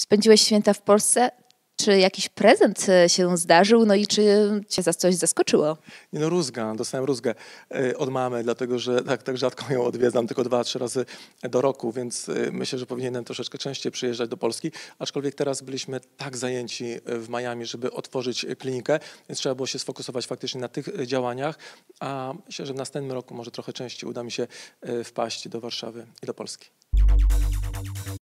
spędziłeś święta w Polsce? Czy jakiś prezent e, się zdarzył? No i czy cię za coś zaskoczyło? Nie no, rózga. Dostałem rózgę e, od mamy, dlatego że tak, tak rzadko ją odwiedzam, tylko dwa, trzy razy do roku, więc e, myślę, że powinienem troszeczkę częściej przyjeżdżać do Polski. Aczkolwiek teraz byliśmy tak zajęci w Miami, żeby otworzyć klinikę, więc trzeba było się sfokusować faktycznie na tych działaniach, a myślę, że w następnym roku może trochę częściej uda mi się wpaść do Warszawy i do Polski.